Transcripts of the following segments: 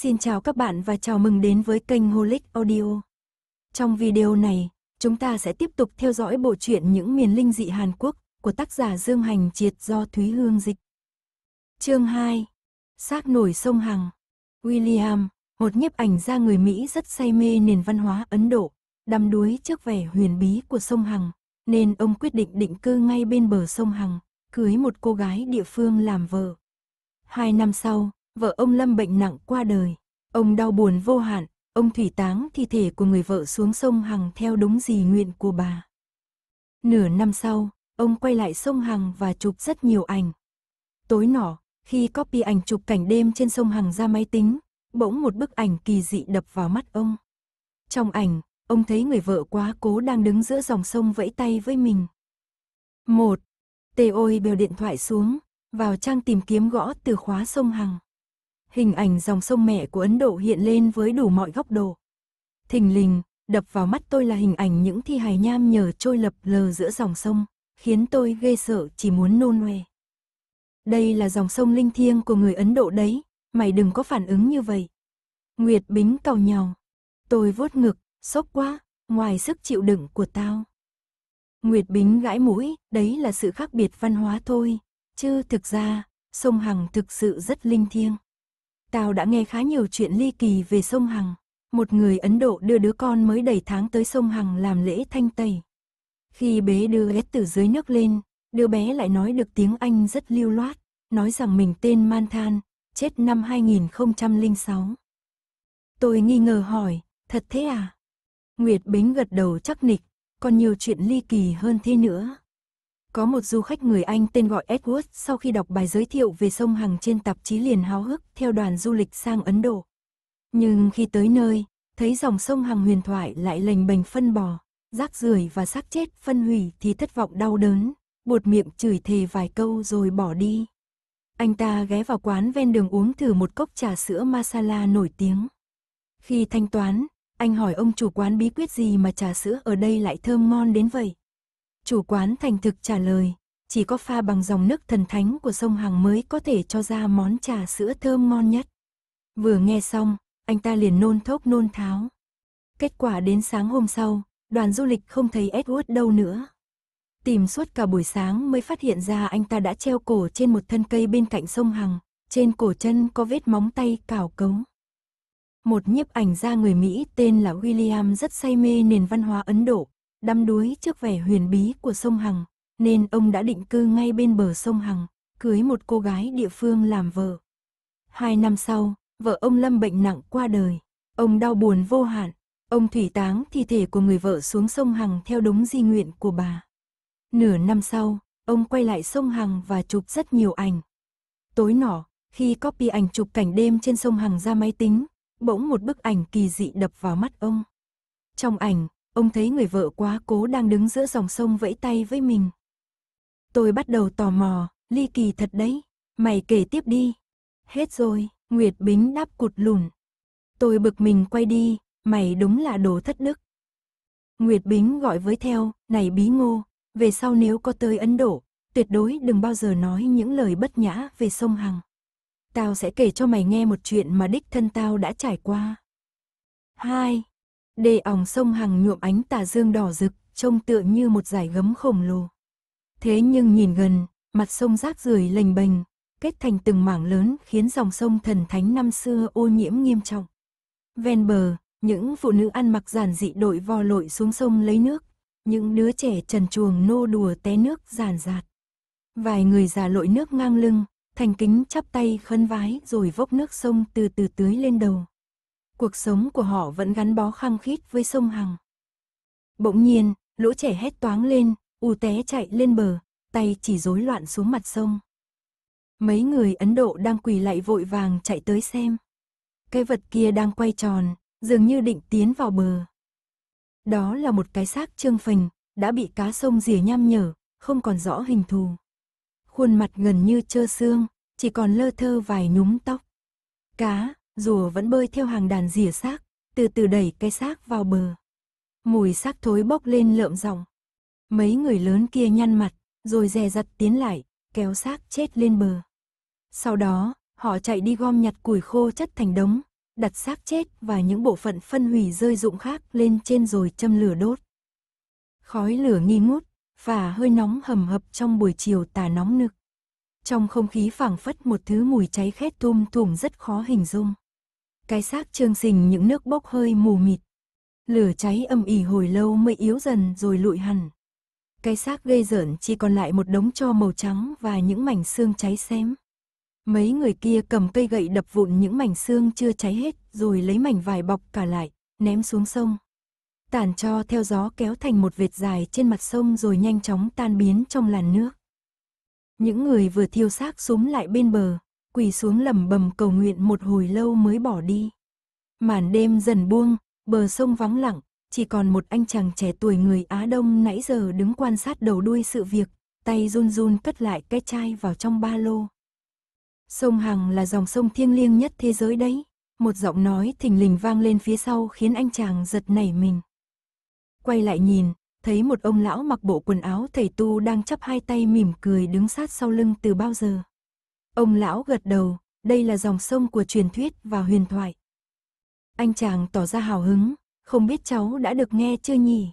Xin chào các bạn và chào mừng đến với kênh Holic Audio. Trong video này, chúng ta sẽ tiếp tục theo dõi bộ truyện Những miền linh dị Hàn Quốc của tác giả Dương Hành Triệt do Thúy Hương dịch. Chương 2. Xác nổi sông Hằng. William, một nhiếp ảnh gia người Mỹ rất say mê nền văn hóa Ấn Độ, đắm đuối trước vẻ huyền bí của sông Hằng, nên ông quyết định định cư ngay bên bờ sông Hằng, cưới một cô gái địa phương làm vợ. Hai năm sau, vợ ông lâm bệnh nặng qua đời. Ông đau buồn vô hạn, ông thủy táng thi thể của người vợ xuống sông Hằng theo đúng gì nguyện của bà. Nửa năm sau, ông quay lại sông Hằng và chụp rất nhiều ảnh. Tối nọ, khi copy ảnh chụp cảnh đêm trên sông Hằng ra máy tính, bỗng một bức ảnh kỳ dị đập vào mắt ông. Trong ảnh, ông thấy người vợ quá cố đang đứng giữa dòng sông vẫy tay với mình. Một, Tê ôi bèo điện thoại xuống, vào trang tìm kiếm gõ từ khóa sông Hằng hình ảnh dòng sông mẹ của Ấn Độ hiện lên với đủ mọi góc độ. Thình lình, đập vào mắt tôi là hình ảnh những thi hài nham nhở trôi lập lờ giữa dòng sông, khiến tôi ghê sợ chỉ muốn nôn nòe. Đây là dòng sông linh thiêng của người Ấn Độ đấy, mày đừng có phản ứng như vậy. Nguyệt Bính cầu nhào. Tôi vuốt ngực, sốc quá, ngoài sức chịu đựng của tao. Nguyệt Bính gãi mũi, đấy là sự khác biệt văn hóa thôi, chứ thực ra, sông Hằng thực sự rất linh thiêng. Tao đã nghe khá nhiều chuyện ly kỳ về sông Hằng. Một người Ấn Độ đưa đứa con mới đầy tháng tới sông Hằng làm lễ thanh tẩy. Khi bế đưa bé từ dưới nước lên, đứa bé lại nói được tiếng Anh rất lưu loát, nói rằng mình tên Manthan, chết năm 2006. Tôi nghi ngờ hỏi, thật thế à? Nguyệt Bính gật đầu chắc nịch, còn nhiều chuyện ly kỳ hơn thế nữa. Có một du khách người Anh tên gọi Edward sau khi đọc bài giới thiệu về sông Hằng trên tạp chí liền háo hức theo đoàn du lịch sang Ấn Độ. Nhưng khi tới nơi, thấy dòng sông Hằng huyền thoại lại lành bềnh phân bò, rác rưởi và xác chết phân hủy thì thất vọng đau đớn, buột miệng chửi thề vài câu rồi bỏ đi. Anh ta ghé vào quán ven đường uống thử một cốc trà sữa masala nổi tiếng. Khi thanh toán, anh hỏi ông chủ quán bí quyết gì mà trà sữa ở đây lại thơm ngon đến vậy. Chủ quán thành thực trả lời, chỉ có pha bằng dòng nước thần thánh của sông Hằng mới có thể cho ra món trà sữa thơm ngon nhất. Vừa nghe xong, anh ta liền nôn thốc nôn tháo. Kết quả đến sáng hôm sau, đoàn du lịch không thấy Edward đâu nữa. Tìm suốt cả buổi sáng mới phát hiện ra anh ta đã treo cổ trên một thân cây bên cạnh sông Hằng, trên cổ chân có vết móng tay cào cấu. Một nhiếp ảnh gia người Mỹ tên là William rất say mê nền văn hóa Ấn Độ, đắm đuối trước vẻ huyền bí của sông Hằng, nên ông đã định cư ngay bên bờ sông Hằng, cưới một cô gái địa phương làm vợ. Hai năm sau, vợ ông lâm bệnh nặng qua đời, ông đau buồn vô hạn, ông thủy táng thi thể của người vợ xuống sông Hằng theo đúng di nguyện của bà. Nửa năm sau, ông quay lại sông Hằng và chụp rất nhiều ảnh. Tối nọ, khi copy ảnh chụp cảnh đêm trên sông Hằng ra máy tính, bỗng một bức ảnh kỳ dị đập vào mắt ông. Trong ảnh, ông thấy người vợ quá cố đang đứng giữa dòng sông vẫy tay với mình. Tôi bắt đầu tò mò, ly kỳ thật đấy, mày kể tiếp đi. Hết rồi, Nguyệt Bính đáp cụt lùn. Tôi bực mình quay đi, mày đúng là đồ thất đức. Nguyệt Bính gọi với theo, này bí ngô, về sau nếu có tới Ấn Độ, tuyệt đối đừng bao giờ nói những lời bất nhã về sông Hằng. Tao sẽ kể cho mày nghe một chuyện mà đích thân tao đã trải qua. 2. Đề ỏng sông Hằng nhuộm ánh tà dương đỏ rực, trông tựa như một dải gấm khổng lồ. Thế nhưng nhìn gần, mặt sông rác rưởi lềnh bềnh, kết thành từng mảng lớn khiến dòng sông thần thánh năm xưa ô nhiễm nghiêm trọng. Ven bờ, những phụ nữ ăn mặc giản dị đội vò lội xuống sông lấy nước, những đứa trẻ trần chuồng nô đùa té nước giàn giạt. Vài người già lội nước ngang lưng, thành kính chắp tay khấn vái rồi vốc nước sông từ từ tưới lên đầu cuộc sống của họ vẫn gắn bó khăng khít với sông Hằng. Bỗng nhiên, lũ trẻ hét toáng lên, u té chạy lên bờ, tay chỉ rối loạn xuống mặt sông. Mấy người Ấn Độ đang quỳ lạy vội vàng chạy tới xem. Cái vật kia đang quay tròn, dường như định tiến vào bờ. Đó là một cái xác trương phình, đã bị cá sông rỉa nham nhở, không còn rõ hình thù. Khuôn mặt gần như trơ xương, chỉ còn lơ thơ vài nhúm tóc. Cá, rùa vẫn bơi theo hàng đàn rỉa xác, từ từ đẩy cái xác vào bờ. Mùi xác thối bốc lên lợm giọng. Mấy người lớn kia nhăn mặt, rồi dè dặt tiến lại, kéo xác chết lên bờ. Sau đó, họ chạy đi gom nhặt củi khô chất thành đống, đặt xác chết và những bộ phận phân hủy rơi rụng khác lên trên rồi châm lửa đốt. Khói lửa nghi ngút và hơi nóng hầm hập trong buổi chiều tà nóng nực. Trong không khí phảng phất một thứ mùi cháy khét tum tùm rất khó hình dung. Cái xác trương sình những nước bốc hơi mù mịt. Lửa cháy âm ỉ hồi lâu mới yếu dần rồi lụi hẳn. Cái xác gây rợn chỉ còn lại một đống cho màu trắng và những mảnh xương cháy xém. Mấy người kia cầm cây gậy đập vụn những mảnh xương chưa cháy hết rồi lấy mảnh vải bọc cả lại, ném xuống sông. Tản cho theo gió kéo thành một vệt dài trên mặt sông rồi nhanh chóng tan biến trong làn nước. Những người vừa thiêu xác súng lại bên bờ, quỳ xuống lẩm bẩm cầu nguyện một hồi lâu mới bỏ đi. Màn đêm dần buông, bờ sông vắng lặng, chỉ còn một anh chàng trẻ tuổi người Á Đông nãy giờ đứng quan sát đầu đuôi sự việc, tay run run cất lại cái chai vào trong ba lô. Sông Hằng là dòng sông thiêng liêng nhất thế giới đấy, một giọng nói thình lình vang lên phía sau khiến anh chàng giật nảy mình. Quay lại nhìn, thấy một ông lão mặc bộ quần áo thầy tu đang chắp hai tay mỉm cười đứng sát sau lưng từ bao giờ. Ông lão gật đầu, đây là dòng sông của truyền thuyết và huyền thoại. Anh chàng tỏ ra hào hứng, không biết cháu đã được nghe chưa nhỉ?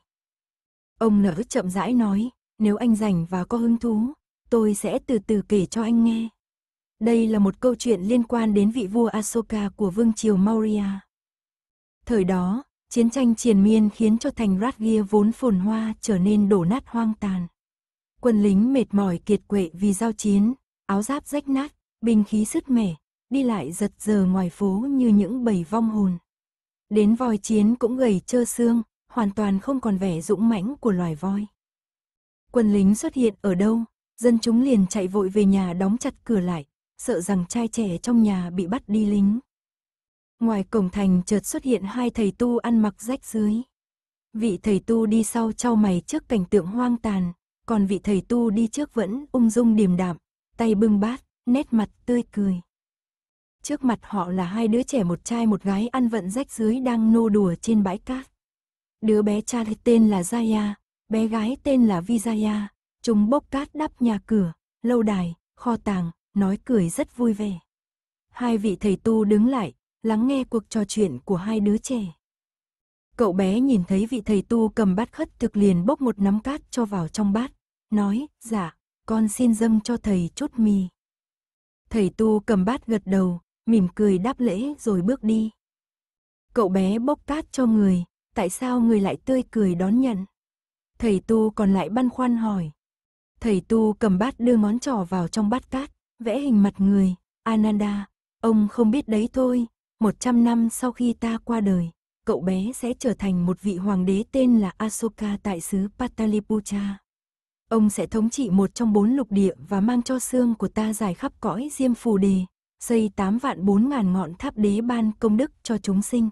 Ông nở chậm rãi nói, nếu anh rảnh và có hứng thú, tôi sẽ từ từ kể cho anh nghe. Đây là một câu chuyện liên quan đến vị vua Asoka của vương triều Maurya. Thời đó, chiến tranh triền miên khiến cho thành Radgir vốn phồn hoa trở nên đổ nát hoang tàn. Quân lính mệt mỏi kiệt quệ vì giao chiến, áo giáp rách nát binh khí sứt mẻ, đi lại giật giờ ngoài phố như những bầy vong hồn. Đến voi chiến cũng gầy trơ xương, hoàn toàn không còn vẻ dũng mãnh của loài voi. Quân lính xuất hiện ở đâu, dân chúng liền chạy vội về nhà đóng chặt cửa lại, sợ rằng trai trẻ trong nhà bị bắt đi lính. Ngoài cổng thành chợt xuất hiện hai thầy tu ăn mặc rách dưới. Vị thầy tu đi sau trao mày trước cảnh tượng hoang tàn, còn vị thầy tu đi trước vẫn ung dung điềm đạm, tay bưng bát, nét mặt tươi cười. Trước mặt họ là hai đứa trẻ một trai một gái ăn vận rách dưới đang nô đùa trên bãi cát. Đứa bé trai tên là Zaya, bé gái tên là Vijaya, chúng bốc cát đắp nhà cửa, lâu đài, kho tàng, nói cười rất vui vẻ. Hai vị thầy tu đứng lại, lắng nghe cuộc trò chuyện của hai đứa trẻ. Cậu bé nhìn thấy vị thầy tu cầm bát khất thực liền bốc một nắm cát cho vào trong bát, nói, dạ, con xin dâng cho thầy chút mì. Thầy tu cầm bát gật đầu, mỉm cười đáp lễ rồi bước đi. Cậu bé bốc cát cho người, tại sao người lại tươi cười đón nhận? Thầy tu còn lại băn khoăn hỏi. Thầy tu cầm bát đưa ngón trỏ vào trong bát cát, vẽ hình mặt người, Ananda, ông không biết đấy thôi, 100 năm sau khi ta qua đời, cậu bé sẽ trở thành một vị hoàng đế tên là Asoka tại xứ Pataliputra. Ông sẽ thống trị một trong bốn lục địa và mang cho xương của ta dài khắp cõi diêm phù đề, xây tám vạn bốn ngàn ngọn tháp đế ban công đức cho chúng sinh.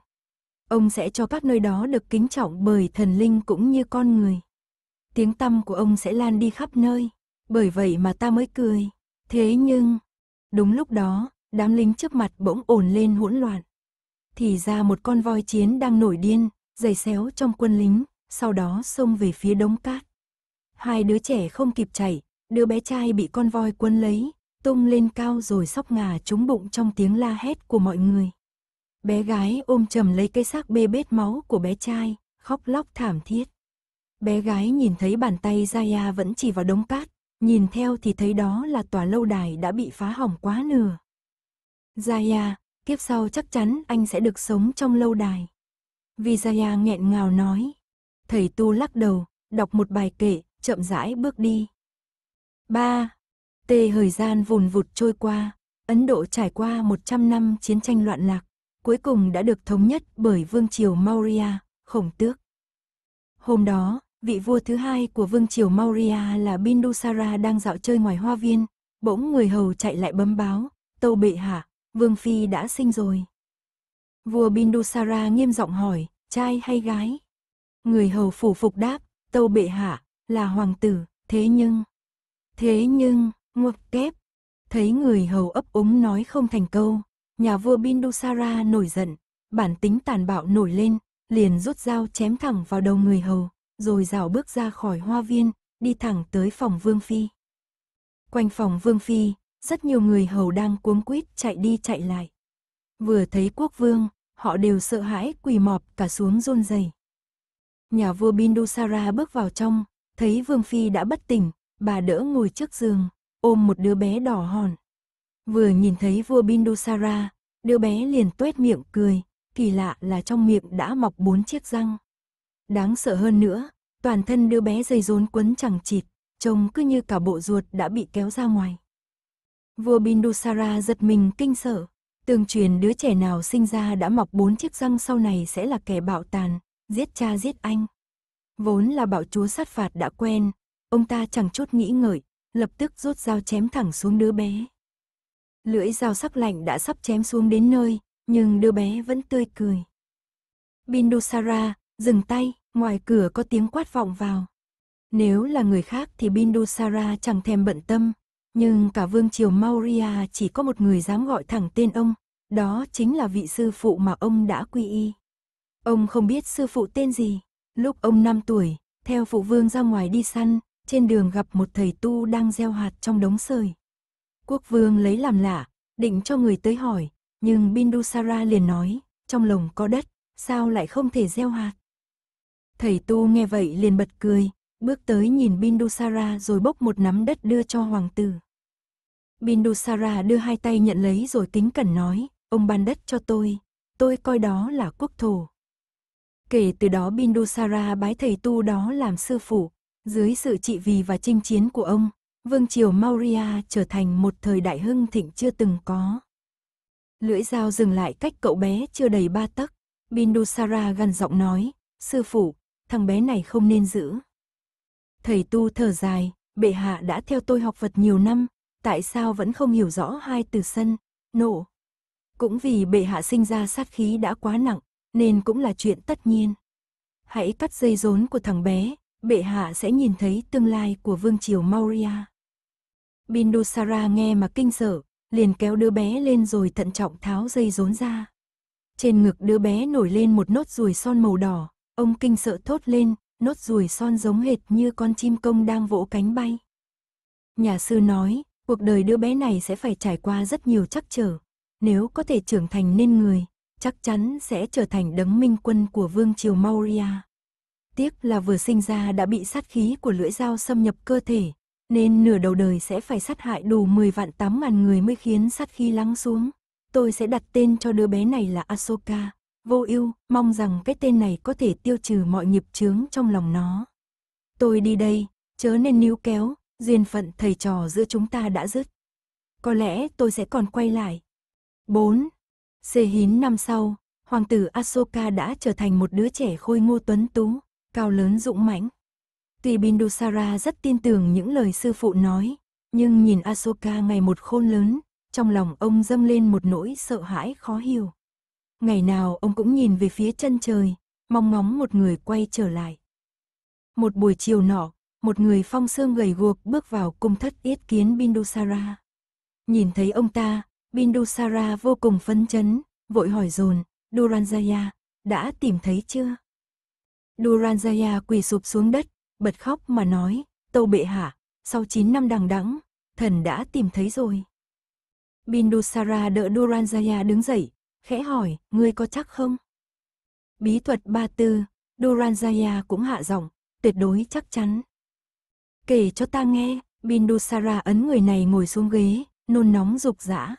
Ông sẽ cho các nơi đó được kính trọng bởi thần linh cũng như con người. Tiếng tâm của ông sẽ lan đi khắp nơi, bởi vậy mà ta mới cười. Thế nhưng, đúng lúc đó, đám lính trước mặt bỗng ồn lên hỗn loạn. Thì ra một con voi chiến đang nổi điên, giày xéo trong quân lính, sau đó xông về phía đống cát. Hai đứa trẻ không kịp chạy, đứa bé trai bị con voi quân lấy, tung lên cao rồi sóc ngà trúng bụng trong tiếng la hét của mọi người. Bé gái ôm chầm lấy cái xác bê bết máu của bé trai, khóc lóc thảm thiết. Bé gái nhìn thấy bàn tay Zaya vẫn chỉ vào đống cát, nhìn theo thì thấy đó là tòa lâu đài đã bị phá hỏng quá nửa. Zaya, kiếp sau chắc chắn anh sẽ được sống trong lâu đài. vì Vijaya nghẹn ngào nói. Thầy tu lắc đầu, đọc một bài kệ, chậm rãi bước đi. 3. Tê thời gian vùn vụt trôi qua, Ấn Độ trải qua 100 năm chiến tranh loạn lạc, cuối cùng đã được thống nhất bởi vương triều Maurya, khổng tước. Hôm đó, vị vua thứ hai của vương triều Maurya là Bindusara đang dạo chơi ngoài hoa viên, bỗng người hầu chạy lại bấm báo, tâu bệ hạ, vương phi đã sinh rồi. Vua Bindusara nghiêm giọng hỏi, trai hay gái? Người hầu phủ phục đáp, tâu bệ hạ, là hoàng tử, thế nhưng... Thế nhưng, ngược kép, thấy người hầu ấp úng nói không thành câu, nhà vua Bindusara nổi giận, bản tính tàn bạo nổi lên, liền rút dao chém thẳng vào đầu người hầu, rồi rảo bước ra khỏi hoa viên, đi thẳng tới phòng Vương Phi. Quanh phòng Vương Phi, rất nhiều người hầu đang cuống quýt chạy đi chạy lại. Vừa thấy quốc vương, họ đều sợ hãi quỳ mọp cả xuống run rẩy. Nhà vua Bindusara bước vào trong, Thấy Vương Phi đã bất tỉnh, bà đỡ ngồi trước giường, ôm một đứa bé đỏ hòn. Vừa nhìn thấy vua Bindusara, đứa bé liền tuét miệng cười, kỳ lạ là trong miệng đã mọc bốn chiếc răng. Đáng sợ hơn nữa, toàn thân đứa bé dây rốn quấn chẳng chịt, trông cứ như cả bộ ruột đã bị kéo ra ngoài. Vua Bindusara giật mình kinh sợ, tường truyền đứa trẻ nào sinh ra đã mọc bốn chiếc răng sau này sẽ là kẻ bạo tàn, giết cha giết anh. Vốn là bảo chúa sát phạt đã quen, ông ta chẳng chút nghĩ ngợi, lập tức rút dao chém thẳng xuống đứa bé. Lưỡi dao sắc lạnh đã sắp chém xuống đến nơi, nhưng đứa bé vẫn tươi cười. Bindusara, dừng tay, ngoài cửa có tiếng quát vọng vào. Nếu là người khác thì Bindusara chẳng thèm bận tâm, nhưng cả vương triều Maurya chỉ có một người dám gọi thẳng tên ông, đó chính là vị sư phụ mà ông đã quy y. Ông không biết sư phụ tên gì, Lúc ông 5 tuổi, theo phụ vương ra ngoài đi săn, trên đường gặp một thầy tu đang gieo hạt trong đống sời. Quốc vương lấy làm lạ, định cho người tới hỏi, nhưng Bindusara liền nói, trong lồng có đất, sao lại không thể gieo hạt? Thầy tu nghe vậy liền bật cười, bước tới nhìn Bindusara rồi bốc một nắm đất đưa cho hoàng tử. Bindusara đưa hai tay nhận lấy rồi kính cẩn nói, ông ban đất cho tôi, tôi coi đó là quốc thổ, Kể từ đó Bindusara bái thầy tu đó làm sư phụ, dưới sự trị vì và chinh chiến của ông, vương triều Maurya trở thành một thời đại hưng thịnh chưa từng có. Lưỡi dao dừng lại cách cậu bé chưa đầy ba tấc, Bindusara gằn giọng nói, sư phụ, thằng bé này không nên giữ. Thầy tu thở dài, bệ hạ đã theo tôi học Phật nhiều năm, tại sao vẫn không hiểu rõ hai từ sân, nổ Cũng vì bệ hạ sinh ra sát khí đã quá nặng, nên cũng là chuyện tất nhiên. Hãy cắt dây rốn của thằng bé, bệ hạ sẽ nhìn thấy tương lai của vương triều Maurya. Bindusara nghe mà kinh sợ, liền kéo đứa bé lên rồi thận trọng tháo dây rốn ra. Trên ngực đứa bé nổi lên một nốt ruồi son màu đỏ, ông kinh sợ thốt lên, nốt ruồi son giống hệt như con chim công đang vỗ cánh bay. Nhà sư nói, cuộc đời đứa bé này sẽ phải trải qua rất nhiều trắc trở, nếu có thể trưởng thành nên người, chắc chắn sẽ trở thành đấng minh quân của vương triều Maurya. Tiếc là vừa sinh ra đã bị sát khí của lưỡi dao xâm nhập cơ thể, nên nửa đầu đời sẽ phải sát hại đủ 10 vạn 8 ngàn người mới khiến sát khí lắng xuống. Tôi sẽ đặt tên cho đứa bé này là Asoka, vô ưu, mong rằng cái tên này có thể tiêu trừ mọi nghiệp chướng trong lòng nó. Tôi đi đây, chớ nên níu kéo, duyên phận thầy trò giữa chúng ta đã dứt. Có lẽ tôi sẽ còn quay lại. 4. Xê hín năm sau, hoàng tử Asoka đã trở thành một đứa trẻ khôi ngô tuấn tú, cao lớn dũng mãnh. Tuy Bindusara rất tin tưởng những lời sư phụ nói, nhưng nhìn Asoka ngày một khôn lớn, trong lòng ông dâng lên một nỗi sợ hãi khó hiểu. Ngày nào ông cũng nhìn về phía chân trời, mong ngóng một người quay trở lại. Một buổi chiều nọ, một người phong sương gầy guộc bước vào cung thất yết kiến Bindusara. Nhìn thấy ông ta, Bindusara vô cùng phấn chấn, vội hỏi dồn, Duranjaya, đã tìm thấy chưa? Duranjaya quỳ sụp xuống đất, bật khóc mà nói, tâu bệ hạ, sau 9 năm đằng đẵng, thần đã tìm thấy rồi. Bindusara đỡ Duranjaya đứng dậy, khẽ hỏi, ngươi có chắc không? Bí thuật ba tư, Duranjaya cũng hạ giọng, tuyệt đối chắc chắn. Kể cho ta nghe, Bindusara ấn người này ngồi xuống ghế, nôn nóng dục dã.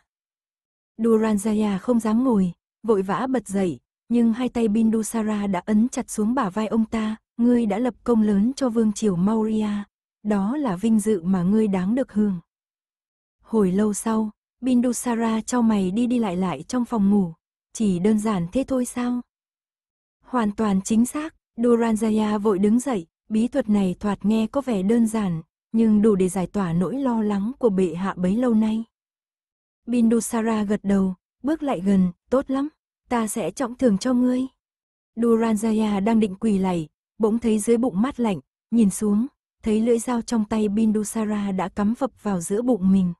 Duranjaya không dám ngồi, vội vã bật dậy, nhưng hai tay Bindusara đã ấn chặt xuống bả vai ông ta, ngươi đã lập công lớn cho vương triều Maurya, đó là vinh dự mà ngươi đáng được hưởng. Hồi lâu sau, Bindusara cho mày đi đi lại lại trong phòng ngủ, chỉ đơn giản thế thôi sao? Hoàn toàn chính xác, Duranjaya vội đứng dậy, bí thuật này thoạt nghe có vẻ đơn giản, nhưng đủ để giải tỏa nỗi lo lắng của bệ hạ bấy lâu nay. Bindusara gật đầu, bước lại gần, tốt lắm, ta sẽ trọng thưởng cho ngươi. Duranjaya đang định quỳ lạy, bỗng thấy dưới bụng mát lạnh, nhìn xuống, thấy lưỡi dao trong tay Bindusara đã cắm phập vào giữa bụng mình.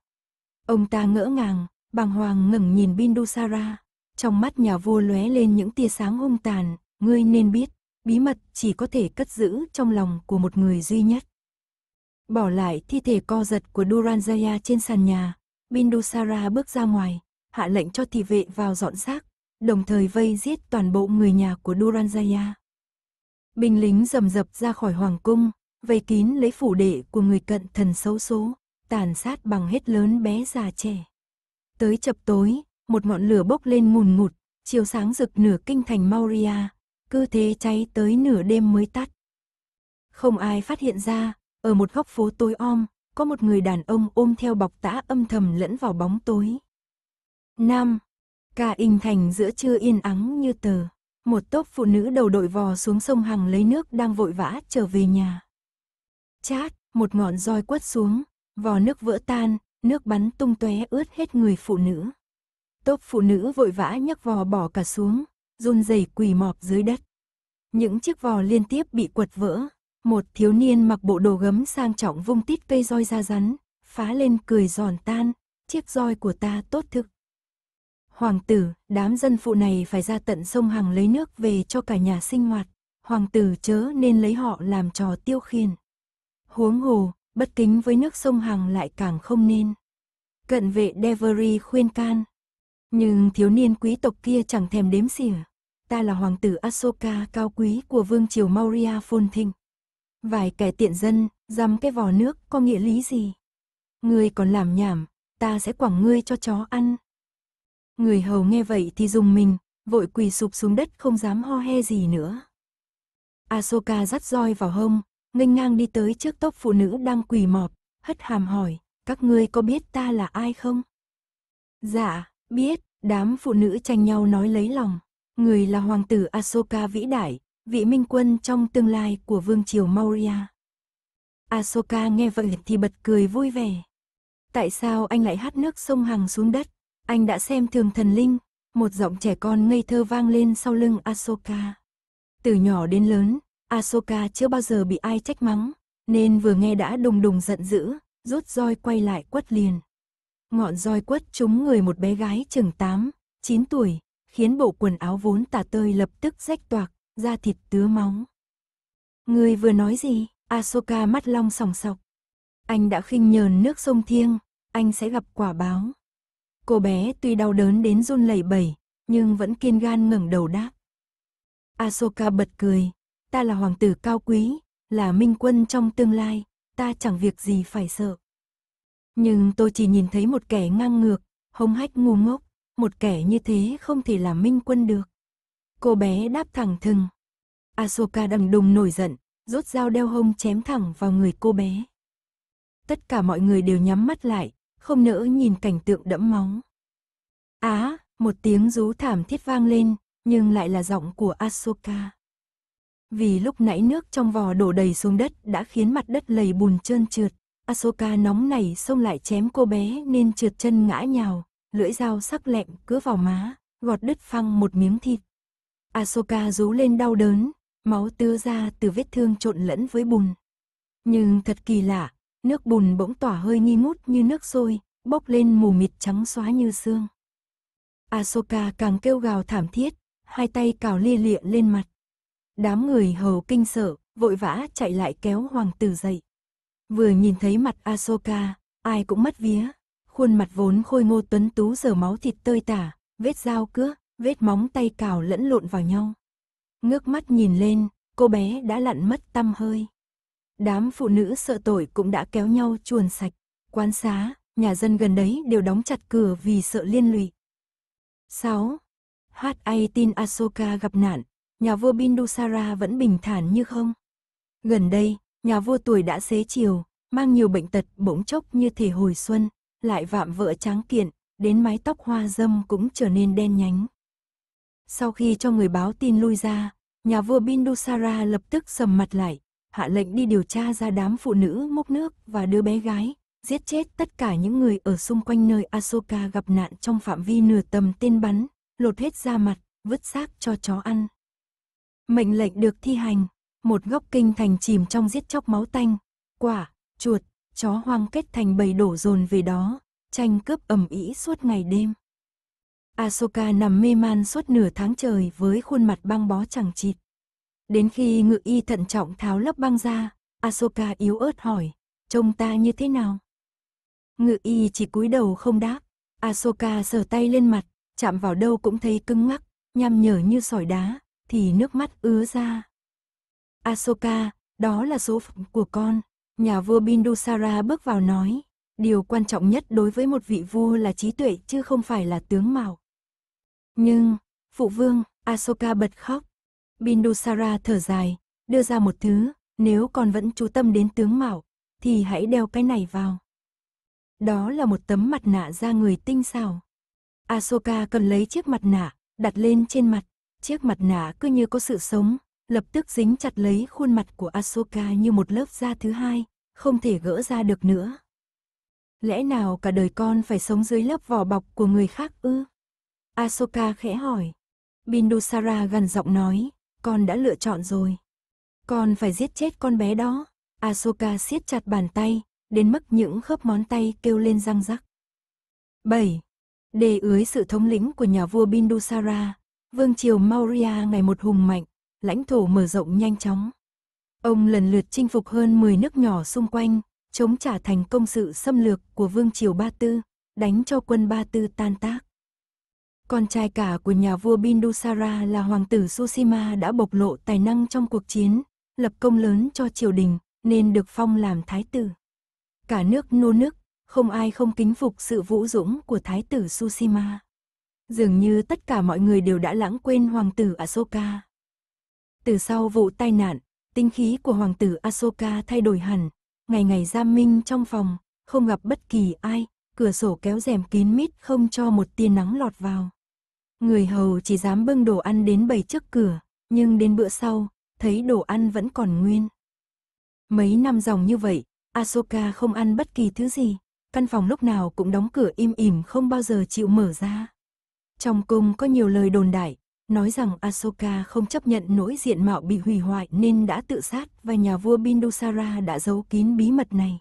Ông ta ngỡ ngàng, bàng hoàng ngẩng nhìn Bindusara, trong mắt nhà vua lóe lên những tia sáng hung tàn, ngươi nên biết, bí mật chỉ có thể cất giữ trong lòng của một người duy nhất. Bỏ lại thi thể co giật của Duranjaya trên sàn nhà, Bindusara bước ra ngoài, hạ lệnh cho thị vệ vào dọn xác, đồng thời vây giết toàn bộ người nhà của Duranjaya. Binh lính rầm rập ra khỏi hoàng cung, vây kín lấy phủ đệ của người cận thần xấu số, tàn sát bằng hết lớn bé già trẻ. Tới chập tối, một ngọn lửa bốc lên ngùn ngụt, chiều sáng rực nửa kinh thành Maurya, cứ thế cháy tới nửa đêm mới tắt. Không ai phát hiện ra, ở một góc phố tối om, có một người đàn ông ôm theo bọc tã âm thầm lẫn vào bóng tối. Nam, Ca in thành giữa trưa yên ắng như tờ. Một tốp phụ nữ đầu đội vò xuống sông Hằng lấy nước đang vội vã trở về nhà. Chát, một ngọn roi quất xuống, vò nước vỡ tan, nước bắn tung tóe ướt hết người phụ nữ. Tốp phụ nữ vội vã nhấc vò bỏ cả xuống, run rẩy quỳ mọp dưới đất. Những chiếc vò liên tiếp bị quật vỡ, một thiếu niên mặc bộ đồ gấm sang trọng vung tít cây roi ra rắn, phá lên cười giòn tan, chiếc roi của ta tốt thực. Hoàng tử, đám dân phụ này phải ra tận sông Hằng lấy nước về cho cả nhà sinh hoạt, hoàng tử chớ nên lấy họ làm trò tiêu khiển. Huống hồ, bất kính với nước sông Hằng lại càng không nên. Cận vệ Devery khuyên can. Nhưng thiếu niên quý tộc kia chẳng thèm đếm xỉa. Ta là hoàng tử Asoka cao quý của vương triều Maurya phồn thịnh, Vài kẻ tiện dân, dăm cái vò nước có nghĩa lý gì? Ngươi còn làm nhảm, ta sẽ quẳng ngươi cho chó ăn. Người hầu nghe vậy thì dùng mình, vội quỳ sụp xuống đất không dám ho he gì nữa. Asoka dắt roi vào hông, nghênh ngang đi tới trước tóc phụ nữ đang quỳ mọp, hất hàm hỏi, các ngươi có biết ta là ai không? Dạ, biết, đám phụ nữ tranh nhau nói lấy lòng. Người là hoàng tử Asoka vĩ đại, vị minh quân trong tương lai của vương triều Maurya. Asoka nghe vậy thì bật cười vui vẻ. Tại sao anh lại hát nước sông Hằng xuống đất? Anh đã xem thường thần linh, một giọng trẻ con ngây thơ vang lên sau lưng Asoka. Từ nhỏ đến lớn, Asoka chưa bao giờ bị ai trách mắng, nên vừa nghe đã đùng đùng giận dữ, rút roi quay lại quất liền. Ngọn roi quất trúng người một bé gái chừng 8, 9 tuổi, khiến bộ quần áo vốn tả tơi lập tức rách toạc, da thịt tứa móng. Người vừa nói gì? Asoka mắt long sòng sọc. Anh đã khinh nhờn nước sông thiêng, anh sẽ gặp quả báo. Cô bé tuy đau đớn đến run lẩy bẩy, nhưng vẫn kiên gan ngẩng đầu đáp. Asoka bật cười, ta là hoàng tử cao quý, là minh quân trong tương lai, ta chẳng việc gì phải sợ. Nhưng tôi chỉ nhìn thấy một kẻ ngang ngược, hống hách ngu ngốc, một kẻ như thế không thể làm minh quân được cô bé đáp thẳng thừng. asoka đằng đùng nổi giận, rút dao đeo hông chém thẳng vào người cô bé. Tất cả mọi người đều nhắm mắt lại, không nỡ nhìn cảnh tượng đẫm máu. Á, một tiếng rú thảm thiết vang lên, nhưng lại là giọng của asoka. Vì lúc nãy nước trong vò đổ đầy xuống đất đã khiến mặt đất lầy bùn trơn trượt, asoka nóng này xông lại chém cô bé nên trượt chân ngã nhào, lưỡi dao sắc lẹm cứa vào má, gọt đứt phăng một miếng thịt. Asoka rú lên đau đớn, máu tưa ra từ vết thương trộn lẫn với bùn. Nhưng thật kỳ lạ, nước bùn bỗng tỏa hơi nghi ngút như nước sôi, bốc lên mù mịt trắng xóa như xương. Asoka càng kêu gào thảm thiết, hai tay cào lia lịa lên mặt. Đám người hầu kinh sợ, vội vã chạy lại kéo hoàng tử dậy. Vừa nhìn thấy mặt Asoka, ai cũng mất vía. Khuôn mặt vốn khôi ngô tuấn tú giờ máu thịt tơi tả, vết dao cứa, vết móng tay cào lẫn lộn vào nhau. Ngước mắt nhìn lên, cô bé đã lặn mất tâm hơi. Đám phụ nữ sợ tội cũng đã kéo nhau chuồn sạch, quán xá, nhà dân gần đấy đều đóng chặt cửa vì sợ liên lụy. 6. H.A. tin Asoka gặp nạn, nhà vua Bindusara vẫn bình thản như không. Gần đây, nhà vua tuổi đã xế chiều, mang nhiều bệnh tật bỗng chốc như thể hồi xuân, lại vạm vỡ tráng kiện, đến mái tóc hoa dâm cũng trở nên đen nhánh. Sau khi cho người báo tin lui ra, nhà vua Bindusara lập tức sầm mặt lại, hạ lệnh đi điều tra ra đám phụ nữ mốc nước và đứa bé gái, giết chết tất cả những người ở xung quanh nơi Asoka gặp nạn trong phạm vi nửa tầm tên bắn, lột hết da mặt, vứt xác cho chó ăn. Mệnh lệnh được thi hành, một góc kinh thành chìm trong giết chóc máu tanh, quả, chuột, chó hoang kết thành bầy đổ dồn về đó, tranh cướp ầm ĩ suốt ngày đêm. Asoka nằm mê man suốt nửa tháng trời với khuôn mặt băng bó chẳng chịt. Đến khi ngự y thận trọng tháo lớp băng ra, Asoka yếu ớt hỏi, trông ta như thế nào? Ngự y chỉ cúi đầu không đáp, Asoka sờ tay lên mặt, chạm vào đâu cũng thấy cứng ngắc, nhằm nhở như sỏi đá, thì nước mắt ứa ra. Asoka, đó là số phận của con, nhà vua Bindusara bước vào nói, điều quan trọng nhất đối với một vị vua là trí tuệ chứ không phải là tướng mạo. Nhưng, phụ vương, Asoka bật khóc. Bindusara thở dài, đưa ra một thứ, nếu con vẫn chú tâm đến tướng mạo, thì hãy đeo cái này vào. Đó là một tấm mặt nạ da người tinh xảo. Asoka cầm lấy chiếc mặt nạ, đặt lên trên mặt, chiếc mặt nạ cứ như có sự sống, lập tức dính chặt lấy khuôn mặt của Asoka như một lớp da thứ hai, không thể gỡ ra được nữa. Lẽ nào cả đời con phải sống dưới lớp vỏ bọc của người khác ư? Asoka khẽ hỏi. Bindusara gần giọng nói, con đã lựa chọn rồi. Con phải giết chết con bé đó. Asoka siết chặt bàn tay, đến mức những khớp món tay kêu lên răng rắc. 7. Đề ưới sự thống lĩnh của nhà vua Bindusara, vương triều Maurya ngày một hùng mạnh, lãnh thổ mở rộng nhanh chóng. Ông lần lượt chinh phục hơn 10 nước nhỏ xung quanh, chống trả thành công sự xâm lược của vương triều Ba Tư, đánh cho quân Ba Tư tan tác. Con trai cả của nhà vua Bindusara là hoàng tử Susima đã bộc lộ tài năng trong cuộc chiến, lập công lớn cho triều đình, nên được phong làm thái tử. Cả nước nô nức, không ai không kính phục sự vũ dũng của thái tử Susima. Dường như tất cả mọi người đều đã lãng quên hoàng tử Asoka. Từ sau vụ tai nạn, tinh khí của hoàng tử Asoka thay đổi hẳn, ngày ngày giam minh trong phòng, không gặp bất kỳ ai, cửa sổ kéo rèm kín mít không cho một tia nắng lọt vào. Người hầu chỉ dám bưng đồ ăn đến bầy trước cửa, nhưng đến bữa sau, thấy đồ ăn vẫn còn nguyên. Mấy năm dòng như vậy, Asoka không ăn bất kỳ thứ gì, căn phòng lúc nào cũng đóng cửa im ỉm không bao giờ chịu mở ra. Trong cung có nhiều lời đồn đại, nói rằng Asoka không chấp nhận nỗi diện mạo bị hủy hoại nên đã tự sát và nhà vua Bindusara đã giấu kín bí mật này.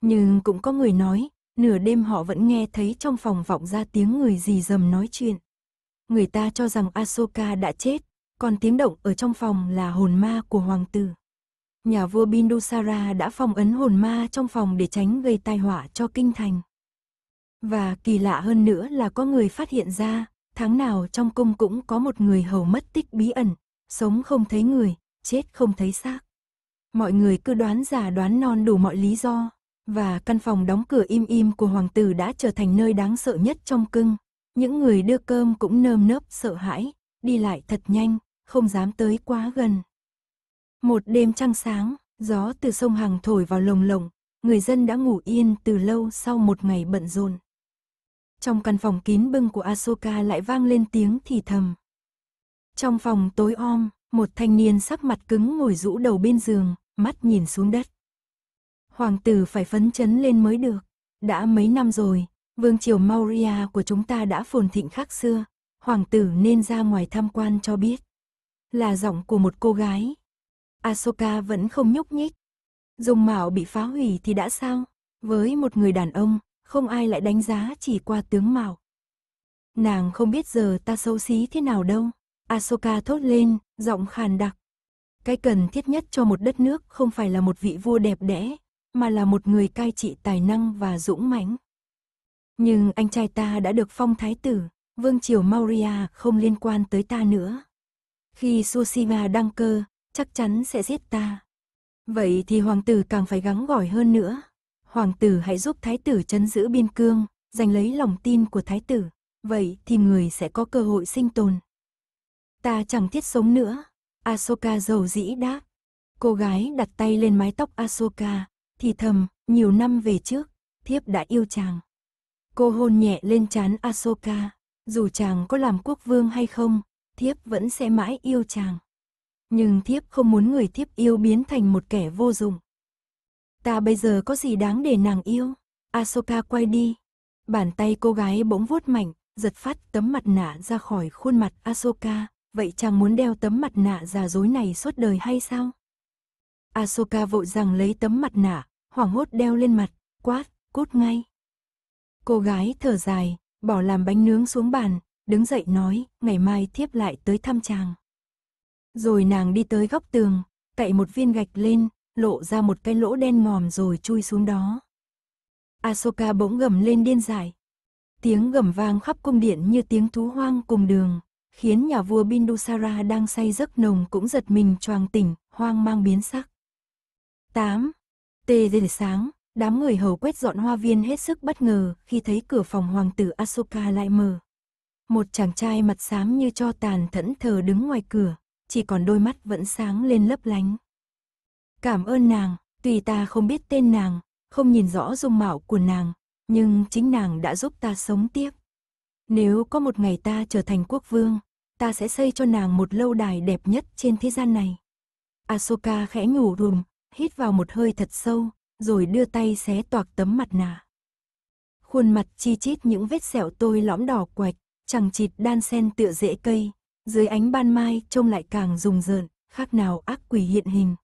Nhưng cũng có người nói, nửa đêm họ vẫn nghe thấy trong phòng vọng ra tiếng người gì dầm nói chuyện người ta cho rằng Ahsoka đã chết, còn tiếng động ở trong phòng là hồn ma của hoàng tử. Nhà vua Bindusara đã phong ấn hồn ma trong phòng để tránh gây tai họa cho kinh thành. Và kỳ lạ hơn nữa là có người phát hiện ra, tháng nào trong cung cũng có một người hầu mất tích bí ẩn, sống không thấy người, chết không thấy xác. Mọi người cứ đoán giả đoán non đủ mọi lý do, và căn phòng đóng cửa im im của hoàng tử đã trở thành nơi đáng sợ nhất trong cưng. Những người đưa cơm cũng nơm nớp sợ hãi, đi lại thật nhanh, không dám tới quá gần. Một đêm trăng sáng, gió từ sông Hằng thổi vào lồng lồng, người dân đã ngủ yên từ lâu sau một ngày bận rộn. Trong căn phòng kín bưng của Asoka lại vang lên tiếng thì thầm. Trong phòng tối om, một thanh niên sắc mặt cứng ngồi rũ đầu bên giường, mắt nhìn xuống đất. Hoàng tử phải phấn chấn lên mới được. Đã mấy năm rồi, Vương triều Maurya của chúng ta đã phồn thịnh khác xưa, hoàng tử nên ra ngoài tham quan cho biết. Là giọng của một cô gái. Asoka vẫn không nhúc nhích. Dùng mạo bị phá hủy thì đã sao? Với một người đàn ông, không ai lại đánh giá chỉ qua tướng mạo. Nàng không biết giờ ta xấu xí thế nào đâu. Asoka thốt lên, giọng khàn đặc. Cái cần thiết nhất cho một đất nước không phải là một vị vua đẹp đẽ, mà là một người cai trị tài năng và dũng mãnh. Nhưng anh trai ta đã được phong thái tử, vương triều Maurya không liên quan tới ta nữa. Khi Susima đăng cơ, chắc chắn sẽ giết ta. Vậy thì hoàng tử càng phải gắng gỏi hơn nữa. Hoàng tử hãy giúp thái tử chấn giữ biên cương, giành lấy lòng tin của thái tử. Vậy thì người sẽ có cơ hội sinh tồn. Ta chẳng thiết sống nữa. Asoka dầu dĩ đáp. Cô gái đặt tay lên mái tóc Asoka, thì thầm, nhiều năm về trước, thiếp đã yêu chàng. Cô hôn nhẹ lên trán Asoka, dù chàng có làm quốc vương hay không, thiếp vẫn sẽ mãi yêu chàng. Nhưng thiếp không muốn người thiếp yêu biến thành một kẻ vô dụng. Ta bây giờ có gì đáng để nàng yêu? Asoka quay đi. Bàn tay cô gái bỗng vuốt mạnh, giật phát tấm mặt nạ ra khỏi khuôn mặt Asoka. Vậy chàng muốn đeo tấm mặt nạ giả dối này suốt đời hay sao? Asoka vội rằng lấy tấm mặt nạ, hoảng hốt đeo lên mặt, quát, cút ngay. Cô gái thở dài, bỏ làm bánh nướng xuống bàn, đứng dậy nói, ngày mai thiếp lại tới thăm chàng. Rồi nàng đi tới góc tường, cậy một viên gạch lên, lộ ra một cái lỗ đen ngòm rồi chui xuống đó. Asoka bỗng gầm lên điên dại. Tiếng gầm vang khắp cung điện như tiếng thú hoang cùng đường, khiến nhà vua Bindusara đang say giấc nồng cũng giật mình choàng tỉnh, hoang mang biến sắc. 8. Tê dậy sáng, Đám người hầu quét dọn hoa viên hết sức bất ngờ khi thấy cửa phòng hoàng tử Asoka lại mở. Một chàng trai mặt xám như cho tàn thẫn thờ đứng ngoài cửa, chỉ còn đôi mắt vẫn sáng lên lấp lánh. Cảm ơn nàng, tuy ta không biết tên nàng, không nhìn rõ dung mạo của nàng, nhưng chính nàng đã giúp ta sống tiếp. Nếu có một ngày ta trở thành quốc vương, ta sẽ xây cho nàng một lâu đài đẹp nhất trên thế gian này. Asoka khẽ nhủ rùm, hít vào một hơi thật sâu, rồi đưa tay xé toạc tấm mặt nạ. Khuôn mặt chi chít những vết sẹo tôi lõm đỏ quạch, chẳng chịt đan sen tựa rễ cây, dưới ánh ban mai trông lại càng rùng rợn, khác nào ác quỷ hiện hình.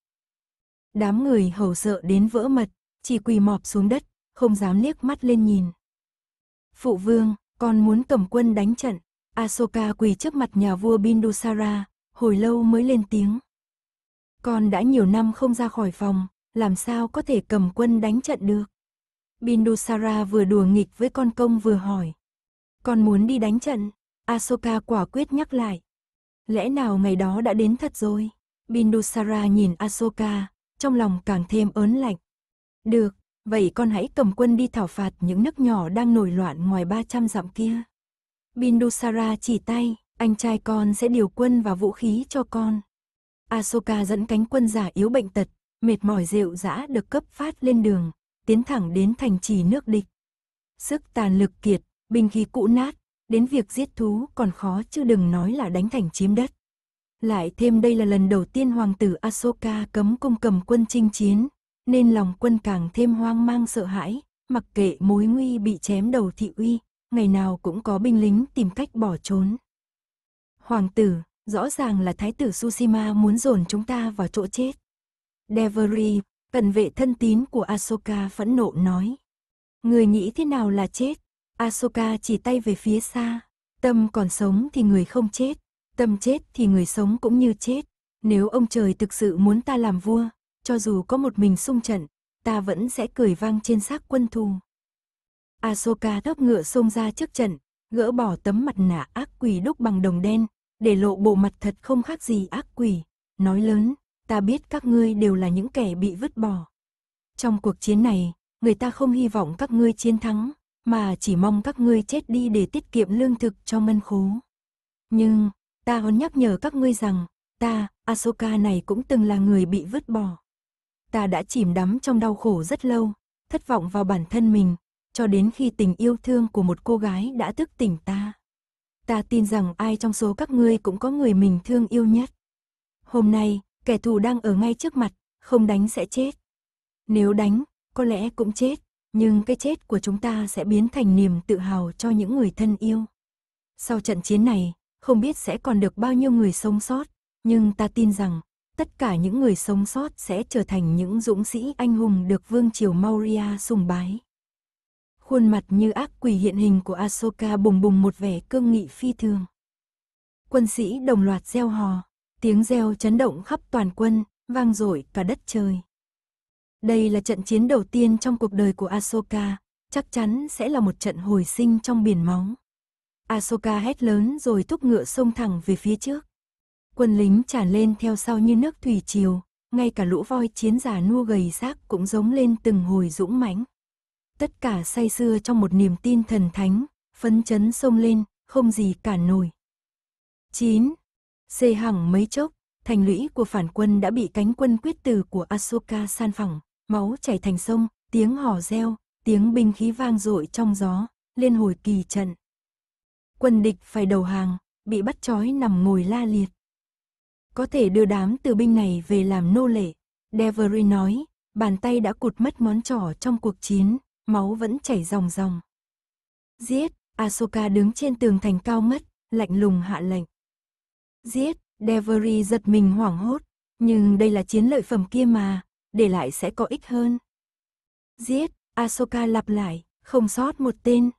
Đám người hầu sợ đến vỡ mật, chỉ quỳ mọp xuống đất, không dám liếc mắt lên nhìn. Phụ vương, con muốn cầm quân đánh trận, Asoka quỳ trước mặt nhà vua Bindusara, hồi lâu mới lên tiếng. Con đã nhiều năm không ra khỏi phòng, làm sao có thể cầm quân đánh trận được. Bindusara vừa đùa nghịch với con công vừa hỏi. Con muốn đi đánh trận, Asoka quả quyết nhắc lại. Lẽ nào ngày đó đã đến thật rồi? Bindusara nhìn Asoka, trong lòng càng thêm ớn lạnh. Được, vậy con hãy cầm quân đi thảo phạt những nước nhỏ đang nổi loạn ngoài 300 dặm kia. Bindusara chỉ tay, anh trai con sẽ điều quân và vũ khí cho con. Asoka dẫn cánh quân giả yếu bệnh tật mệt mỏi rượu dã được cấp phát lên đường, tiến thẳng đến thành trì nước địch. Sức tàn lực kiệt, binh khí cũ nát, đến việc giết thú còn khó chứ đừng nói là đánh thành chiếm đất. Lại thêm đây là lần đầu tiên hoàng tử Asoka cấm cung cầm quân chinh chiến, nên lòng quân càng thêm hoang mang sợ hãi, mặc kệ mối nguy bị chém đầu thị uy, ngày nào cũng có binh lính tìm cách bỏ trốn. Hoàng tử, rõ ràng là thái tử Tsushima muốn dồn chúng ta vào chỗ chết. Devery, cận vệ thân tín của Ahsoka phẫn nộ nói. Người nghĩ thế nào là chết? Ahsoka chỉ tay về phía xa. Tâm còn sống thì người không chết. Tâm chết thì người sống cũng như chết. Nếu ông trời thực sự muốn ta làm vua, cho dù có một mình xung trận, ta vẫn sẽ cười vang trên xác quân thù. Ahsoka thấp ngựa xông ra trước trận, gỡ bỏ tấm mặt nạ ác quỷ đúc bằng đồng đen, để lộ bộ mặt thật không khác gì ác quỷ, nói lớn, ta biết các ngươi đều là những kẻ bị vứt bỏ. Trong cuộc chiến này, người ta không hy vọng các ngươi chiến thắng, mà chỉ mong các ngươi chết đi để tiết kiệm lương thực cho ngân khố. Nhưng, ta còn nhắc nhở các ngươi rằng, ta, Asoka này cũng từng là người bị vứt bỏ. Ta đã chìm đắm trong đau khổ rất lâu, thất vọng vào bản thân mình, cho đến khi tình yêu thương của một cô gái đã thức tỉnh ta. Ta tin rằng ai trong số các ngươi cũng có người mình thương yêu nhất. Hôm nay, Kẻ thù đang ở ngay trước mặt, không đánh sẽ chết. Nếu đánh, có lẽ cũng chết, nhưng cái chết của chúng ta sẽ biến thành niềm tự hào cho những người thân yêu. Sau trận chiến này, không biết sẽ còn được bao nhiêu người sống sót, nhưng ta tin rằng, tất cả những người sống sót sẽ trở thành những dũng sĩ anh hùng được vương triều Maurya sùng bái. Khuôn mặt như ác quỷ hiện hình của Ahsoka bùng bùng một vẻ cương nghị phi thường. Quân sĩ đồng loạt gieo hò, Tiếng reo chấn động khắp toàn quân, vang dội cả đất trời. Đây là trận chiến đầu tiên trong cuộc đời của Ahsoka, chắc chắn sẽ là một trận hồi sinh trong biển máu. Ahsoka hét lớn rồi thúc ngựa xông thẳng về phía trước. Quân lính tràn lên theo sau như nước thủy triều, ngay cả lũ voi chiến giả nua gầy xác cũng giống lên từng hồi dũng mãnh. Tất cả say sưa trong một niềm tin thần thánh, phấn chấn xông lên, không gì cả nổi. 9. Xê hẳng mấy chốc, thành lũy của phản quân đã bị cánh quân quyết tử của Asoka san phẳng, máu chảy thành sông, tiếng hò reo, tiếng binh khí vang dội trong gió, liên hồi kỳ trận. Quân địch phải đầu hàng, bị bắt trói nằm ngồi la liệt. Có thể đưa đám từ binh này về làm nô lệ, Devery nói, bàn tay đã cụt mất món trỏ trong cuộc chiến, máu vẫn chảy ròng ròng. Giết, Asoka đứng trên tường thành cao mất, lạnh lùng hạ lệnh. Giết, Devery giật mình hoảng hốt, nhưng đây là chiến lợi phẩm kia mà, để lại sẽ có ích hơn. Giết, Ahsoka lặp lại, không sót một tên.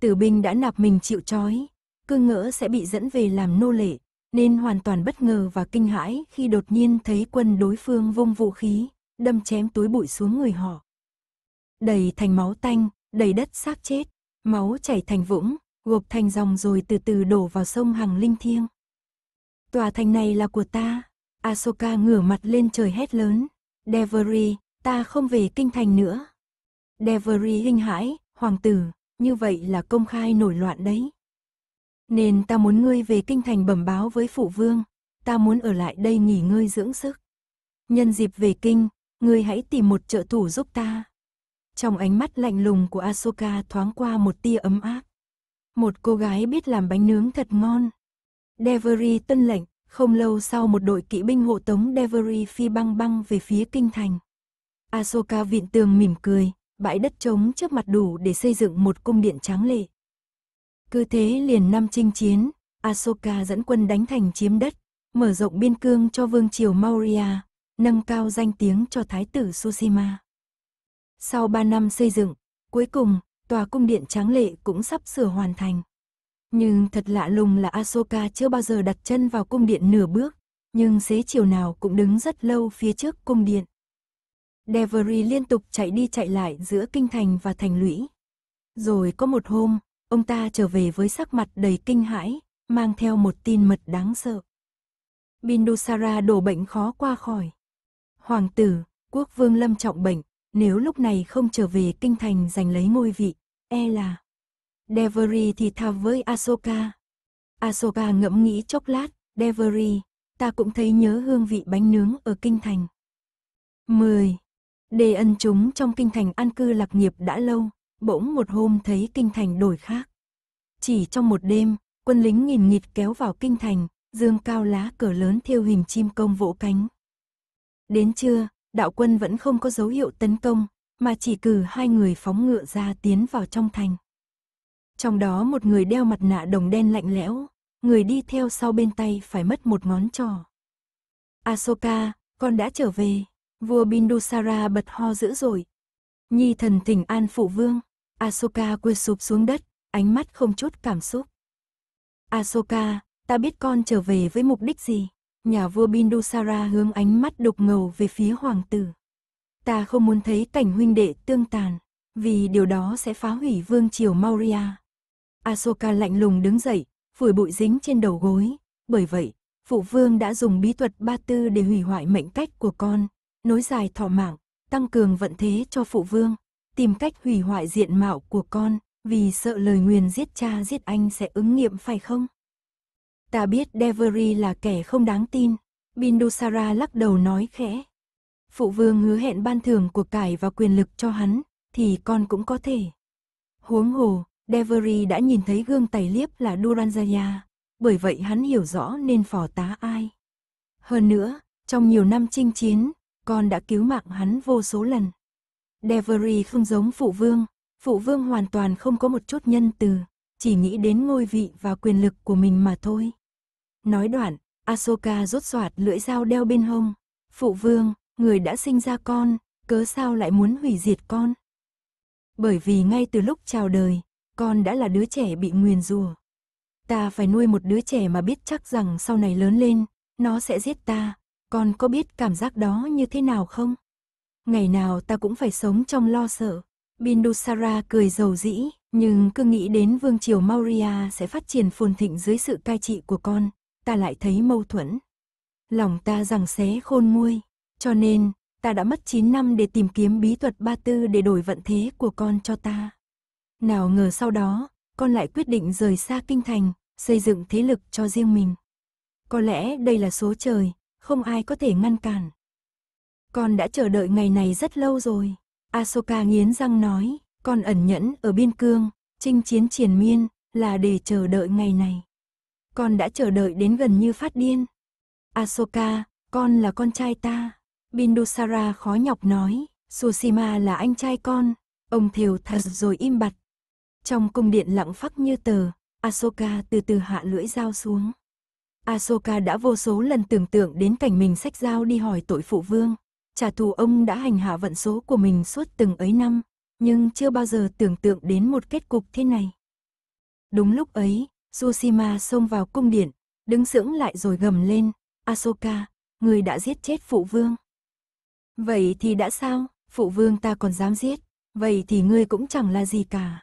Tử binh đã nạp mình chịu trói, cư ngỡ sẽ bị dẫn về làm nô lệ, nên hoàn toàn bất ngờ và kinh hãi khi đột nhiên thấy quân đối phương vung vũ khí, đâm chém túi bụi xuống người họ. Đầy thành máu tanh, đầy đất xác chết, máu chảy thành vũng, gộp thành dòng rồi từ từ đổ vào sông Hằng Linh Thiêng. Tòa thành này là của ta. Asoka ngửa mặt lên trời hét lớn. Devery, ta không về kinh thành nữa. Devery hinh hãi, hoàng tử, như vậy là công khai nổi loạn đấy. Nên ta muốn ngươi về kinh thành bẩm báo với phụ vương, ta muốn ở lại đây nghỉ ngơi dưỡng sức. Nhân dịp về kinh, ngươi hãy tìm một trợ thủ giúp ta. Trong ánh mắt lạnh lùng của Asoka thoáng qua một tia ấm áp. Một cô gái biết làm bánh nướng thật ngon. Devery tân lệnh, không lâu sau một đội kỵ binh hộ tống Devery phi băng băng về phía kinh thành. Ahsoka viện tường mỉm cười, bãi đất trống trước mặt đủ để xây dựng một cung điện tráng lệ. Cứ thế liền năm chinh chiến, Ahsoka dẫn quân đánh thành chiếm đất, mở rộng biên cương cho vương triều Maurya, nâng cao danh tiếng cho thái tử Tsushima. Sau 3 năm xây dựng, cuối cùng, tòa cung điện tráng lệ cũng sắp sửa hoàn thành. Nhưng thật lạ lùng là Ahsoka chưa bao giờ đặt chân vào cung điện nửa bước, nhưng xế chiều nào cũng đứng rất lâu phía trước cung điện. Devery liên tục chạy đi chạy lại giữa kinh thành và thành lũy. Rồi có một hôm, ông ta trở về với sắc mặt đầy kinh hãi, mang theo một tin mật đáng sợ. Bindusara đổ bệnh khó qua khỏi. Hoàng tử, quốc vương lâm trọng bệnh, nếu lúc này không trở về kinh thành giành lấy ngôi vị, e là... Devery thì thào với Ahsoka. Ahsoka ngẫm nghĩ chốc lát, Devery, ta cũng thấy nhớ hương vị bánh nướng ở kinh thành. 10. Đề ân chúng trong kinh thành an cư lạc nghiệp đã lâu, bỗng một hôm thấy kinh thành đổi khác. Chỉ trong một đêm, quân lính nghìn nghịt kéo vào kinh thành, dương cao lá cờ lớn theo hình chim công vỗ cánh. Đến trưa, đạo quân vẫn không có dấu hiệu tấn công, mà chỉ cử hai người phóng ngựa ra tiến vào trong thành. Trong đó một người đeo mặt nạ đồng đen lạnh lẽo, người đi theo sau bên tay phải mất một ngón trò. Asoka, con đã trở về. Vua Bindusara bật ho dữ dội. Nhi thần thỉnh an phụ vương. Asoka quỳ sụp xuống đất, ánh mắt không chút cảm xúc. Asoka, ta biết con trở về với mục đích gì. Nhà vua Bindusara hướng ánh mắt đục ngầu về phía hoàng tử. Ta không muốn thấy cảnh huynh đệ tương tàn, vì điều đó sẽ phá hủy vương triều Maurya. Ahsoka lạnh lùng đứng dậy, phủi bụi dính trên đầu gối. Bởi vậy, phụ vương đã dùng bí thuật ba tư để hủy hoại mệnh cách của con, nối dài thọ mạng, tăng cường vận thế cho phụ vương, tìm cách hủy hoại diện mạo của con, vì sợ lời nguyền giết cha giết anh sẽ ứng nghiệm phải không? Ta biết Devery là kẻ không đáng tin, Bindusara lắc đầu nói khẽ. Phụ vương hứa hẹn ban thưởng của cải và quyền lực cho hắn, thì con cũng có thể. Huống hồ, Devery đã nhìn thấy gương tẩy liếp là Duranjaya, bởi vậy hắn hiểu rõ nên phò tá ai. Hơn nữa, trong nhiều năm chinh chiến, con đã cứu mạng hắn vô số lần. Devery không giống phụ vương, phụ vương hoàn toàn không có một chút nhân từ, chỉ nghĩ đến ngôi vị và quyền lực của mình mà thôi. Nói đoạn, Asoka rốt soạt lưỡi dao đeo bên hông. Phụ vương, người đã sinh ra con, cớ sao lại muốn hủy diệt con? Bởi vì ngay từ lúc chào đời, con đã là đứa trẻ bị nguyền rùa. Ta phải nuôi một đứa trẻ mà biết chắc rằng sau này lớn lên, nó sẽ giết ta. Con có biết cảm giác đó như thế nào không? Ngày nào ta cũng phải sống trong lo sợ. Bindusara cười giàu dĩ, nhưng cứ nghĩ đến vương triều Maurya sẽ phát triển phồn thịnh dưới sự cai trị của con, ta lại thấy mâu thuẫn. Lòng ta rằng xé khôn nguôi, cho nên ta đã mất 9 năm để tìm kiếm bí thuật ba tư để đổi vận thế của con cho ta. Nào ngờ sau đó, con lại quyết định rời xa kinh thành, xây dựng thế lực cho riêng mình. Có lẽ đây là số trời, không ai có thể ngăn cản. Con đã chờ đợi ngày này rất lâu rồi. Asoka nghiến răng nói, con ẩn nhẫn ở biên cương, chinh chiến triển miên, là để chờ đợi ngày này. Con đã chờ đợi đến gần như phát điên. Asoka, con là con trai ta. Bindusara khó nhọc nói, Sushima là anh trai con. Ông Thiều thật rồi im bặt, trong cung điện lặng phắc như tờ, Ahsoka từ từ hạ lưỡi dao xuống. Ahsoka đã vô số lần tưởng tượng đến cảnh mình sách dao đi hỏi tội phụ vương, trả thù ông đã hành hạ vận số của mình suốt từng ấy năm, nhưng chưa bao giờ tưởng tượng đến một kết cục thế này. Đúng lúc ấy, Tsushima xông vào cung điện, đứng sững lại rồi gầm lên, Ahsoka, người đã giết chết phụ vương. Vậy thì đã sao, phụ vương ta còn dám giết, vậy thì ngươi cũng chẳng là gì cả.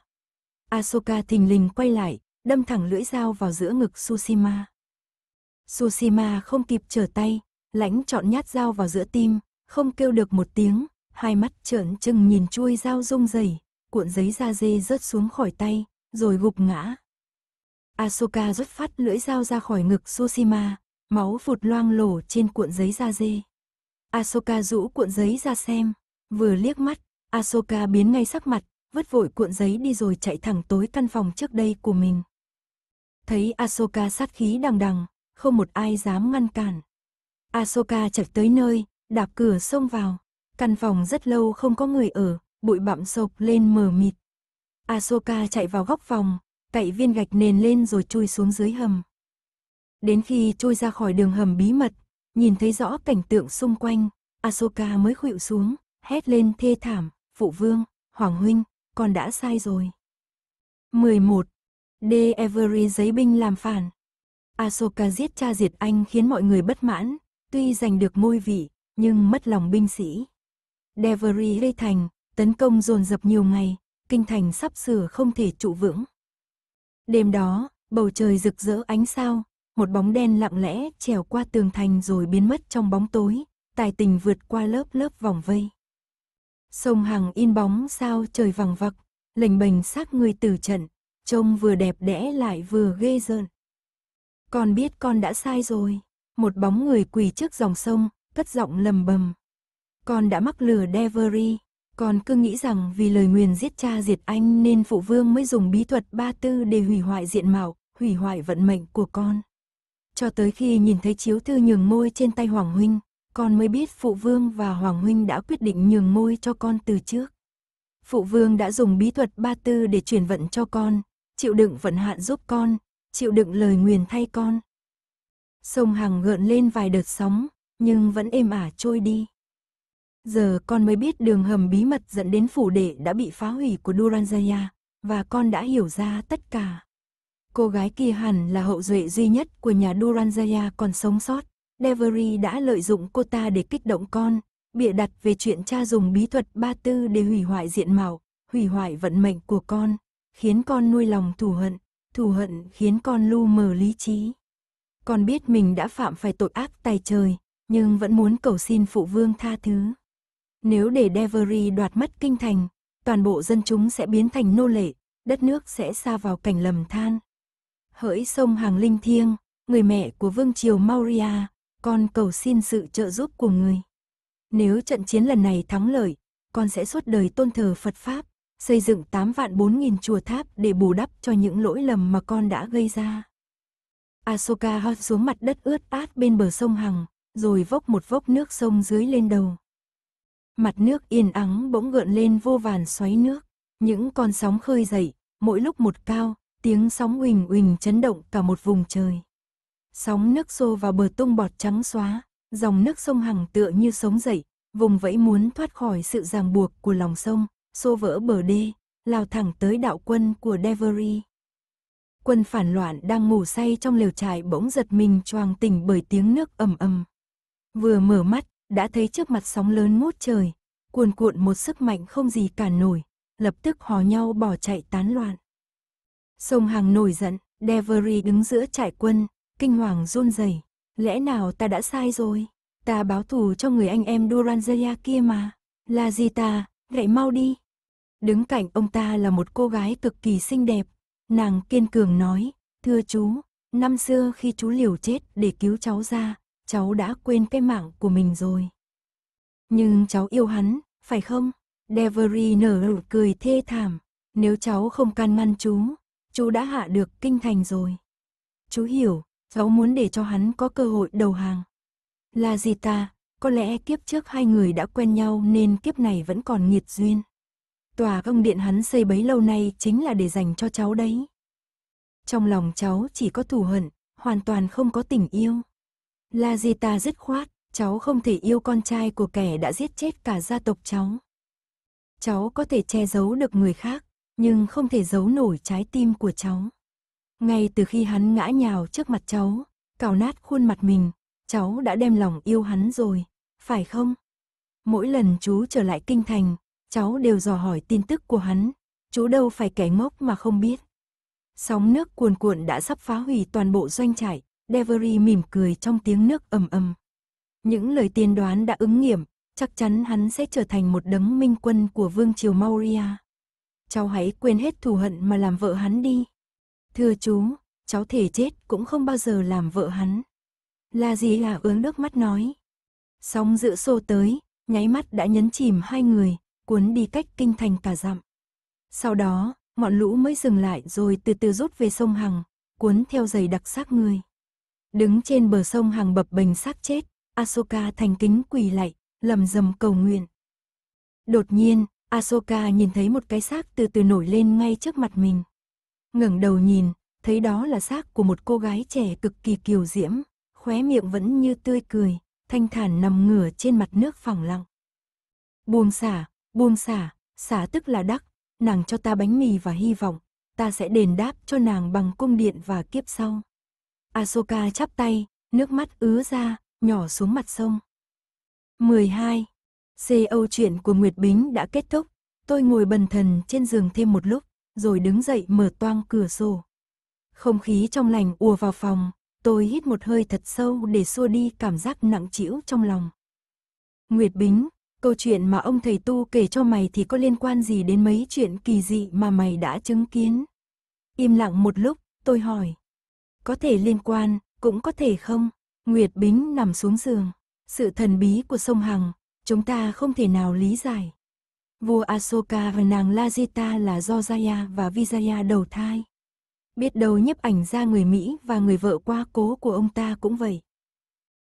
Asoka thình lình quay lại, đâm thẳng lưỡi dao vào giữa ngực Tsushima. Tsushima không kịp trở tay, lãnh chọn nhát dao vào giữa tim, không kêu được một tiếng, hai mắt trợn trừng nhìn chui dao rung rẩy, cuộn giấy da dê rớt xuống khỏi tay, rồi gục ngã. Asoka rút phát lưỡi dao ra khỏi ngực Tsushima, máu vụt loang lổ trên cuộn giấy da dê. Asoka rũ cuộn giấy ra xem, vừa liếc mắt, Asoka biến ngay sắc mặt, vứt vội cuộn giấy đi rồi chạy thẳng tối căn phòng trước đây của mình. Thấy Asoka sát khí đằng đằng, không một ai dám ngăn cản. Asoka chạy tới nơi, đạp cửa xông vào. Căn phòng rất lâu không có người ở, bụi bặm sộc lên mờ mịt. Asoka chạy vào góc phòng, cậy viên gạch nền lên rồi chui xuống dưới hầm. Đến khi chui ra khỏi đường hầm bí mật, nhìn thấy rõ cảnh tượng xung quanh, Asoka mới khuỵu xuống, hét lên thê thảm, phụ vương, hoàng huynh, con đã sai rồi. 11. De Avery giấy binh làm phản. Ahsoka giết cha diệt anh khiến mọi người bất mãn, tuy giành được ngôi vị, nhưng mất lòng binh sĩ. Devery gây thành, tấn công dồn dập nhiều ngày, kinh thành sắp sửa không thể trụ vững. Đêm đó, bầu trời rực rỡ ánh sao, một bóng đen lặng lẽ trèo qua tường thành rồi biến mất trong bóng tối, tài tình vượt qua lớp lớp vòng vây. Sông Hằng in bóng sao trời vằng vặc, lệnh bềnh xác người tử trận, trông vừa đẹp đẽ lại vừa ghê rợn. Con biết con đã sai rồi, một bóng người quỳ trước dòng sông, cất giọng lầm bầm. Con đã mắc lừa Devery, con cứ nghĩ rằng vì lời nguyền giết cha diệt anh nên phụ vương mới dùng bí thuật ba tư để hủy hoại diện mạo, hủy hoại vận mệnh của con. Cho tới khi nhìn thấy chiếu thư nhường môi trên tay Hoàng Huynh, con mới biết Phụ Vương và Hoàng Huynh đã quyết định nhường ngôi cho con từ trước. Phụ Vương đã dùng bí thuật ba tư để truyền vận cho con, chịu đựng vận hạn giúp con, chịu đựng lời nguyền thay con. Sông Hằng gợn lên vài đợt sóng, nhưng vẫn êm ả trôi đi. Giờ con mới biết đường hầm bí mật dẫn đến phủ đệ đã bị phá hủy của Duranjaya, và con đã hiểu ra tất cả. Cô gái kỳ hẳn là hậu duệ duy nhất của nhà Duranjaya còn sống sót. Devery đã lợi dụng cô ta để kích động con, bịa đặt về chuyện cha dùng bí thuật ba tư để hủy hoại diện mạo, hủy hoại vận mệnh của con, khiến con nuôi lòng thù hận, thù hận khiến con lu mờ lý trí. Con biết mình đã phạm phải tội ác tay trời, nhưng vẫn muốn cầu xin phụ vương tha thứ. Nếu để Devery đoạt mất kinh thành, toàn bộ dân chúng sẽ biến thành nô lệ, đất nước sẽ xa vào cảnh lầm than. Hỡi sông Hàng Linh Thiêng, người mẹ của vương triều Maurya, con cầu xin sự trợ giúp của người. Nếu trận chiến lần này thắng lợi, con sẽ suốt đời tôn thờ Phật Pháp, xây dựng 8 vạn 4 nghìn chùa tháp để bù đắp cho những lỗi lầm mà con đã gây ra. Asoka hót xuống mặt đất ướt át bên bờ sông Hằng, rồi vốc một vốc nước sông dưới lên đầu. Mặt nước yên ắng bỗng gợn lên vô vàn xoáy nước, những con sóng khơi dậy, mỗi lúc một cao, tiếng sóng huỳnh huỳnh chấn động cả một vùng trời sóng nước xô vào bờ tung bọt trắng xóa, dòng nước sông Hằng tựa như sống dậy, vùng vẫy muốn thoát khỏi sự ràng buộc của lòng sông, xô vỡ bờ đê, lao thẳng tới đạo quân của Devery. Quân phản loạn đang ngủ say trong lều trại bỗng giật mình choàng tỉnh bởi tiếng nước ầm ầm. Vừa mở mắt, đã thấy trước mặt sóng lớn ngút trời, cuồn cuộn một sức mạnh không gì cản nổi, lập tức hò nhau bỏ chạy tán loạn. Sông Hằng nổi giận, Devery đứng giữa trại quân, kinh hoàng run rẩy. Lẽ nào ta đã sai rồi? Ta báo thù cho người anh em Duranzelia kia mà. Là gì ta, gậy mau đi. Đứng cạnh ông ta là một cô gái cực kỳ xinh đẹp. Nàng kiên cường nói, thưa chú, năm xưa khi chú liều chết để cứu cháu ra, cháu đã quên cái mạng của mình rồi. Nhưng cháu yêu hắn, phải không? Devery nở nụ cười thê thảm. Nếu cháu không can ngăn chú, chú đã hạ được kinh thành rồi. Chú hiểu, cháu muốn để cho hắn có cơ hội đầu hàng. Là gì ta, có lẽ kiếp trước hai người đã quen nhau nên kiếp này vẫn còn nghiệt duyên. Tòa công điện hắn xây bấy lâu nay chính là để dành cho cháu đấy. Trong lòng cháu chỉ có thù hận, hoàn toàn không có tình yêu. La gì ta dứt khoát, cháu không thể yêu con trai của kẻ đã giết chết cả gia tộc cháu. Cháu có thể che giấu được người khác, nhưng không thể giấu nổi trái tim của cháu. Ngay từ khi hắn ngã nhào trước mặt cháu, cào nát khuôn mặt mình, cháu đã đem lòng yêu hắn rồi, phải không? Mỗi lần chú trở lại kinh thành, cháu đều dò hỏi tin tức của hắn, chú đâu phải kẻ ngốc mà không biết. Sóng nước cuồn cuộn đã sắp phá hủy toàn bộ doanh trại, Devery mỉm cười trong tiếng nước ầm ầm. Những lời tiên đoán đã ứng nghiệm, chắc chắn hắn sẽ trở thành một đấng minh quân của vương triều Maurya. Cháu hãy quên hết thù hận mà làm vợ hắn đi. Thưa chú, cháu thể chết cũng không bao giờ làm vợ hắn. La gì là ướng nước mắt nói. Sóng dữ xô tới, nháy mắt đã nhấn chìm hai người, cuốn đi cách kinh thành cả dặm. Sau đó, ngọn lũ mới dừng lại rồi từ từ rút về sông Hằng, cuốn theo giày đặc xác người. Đứng trên bờ sông Hằng bập bềnh xác chết, Asoka thành kính quỳ lạy, lầm rầm cầu nguyện. Đột nhiên, Asoka nhìn thấy một cái xác từ từ nổi lên ngay trước mặt mình ngẩng đầu nhìn, thấy đó là xác của một cô gái trẻ cực kỳ kiều diễm, khóe miệng vẫn như tươi cười, thanh thản nằm ngửa trên mặt nước phẳng lặng. Buông xả, buông xả, xả tức là đắc, nàng cho ta bánh mì và hy vọng, ta sẽ đền đáp cho nàng bằng cung điện và kiếp sau. Asoka chắp tay, nước mắt ứa ra, nhỏ xuống mặt sông. 12. CO chuyện của Nguyệt Bính đã kết thúc, tôi ngồi bần thần trên giường thêm một lúc rồi đứng dậy mở toang cửa sổ. Không khí trong lành ùa vào phòng, tôi hít một hơi thật sâu để xua đi cảm giác nặng trĩu trong lòng. Nguyệt Bính, câu chuyện mà ông thầy tu kể cho mày thì có liên quan gì đến mấy chuyện kỳ dị mà mày đã chứng kiến? Im lặng một lúc, tôi hỏi. Có thể liên quan, cũng có thể không. Nguyệt Bính nằm xuống giường. Sự thần bí của sông Hằng, chúng ta không thể nào lý giải vua Asoka và nàng Lajita là do Jaya và Vijaya đầu thai. Biết đâu nhiếp ảnh ra người Mỹ và người vợ qua cố của ông ta cũng vậy.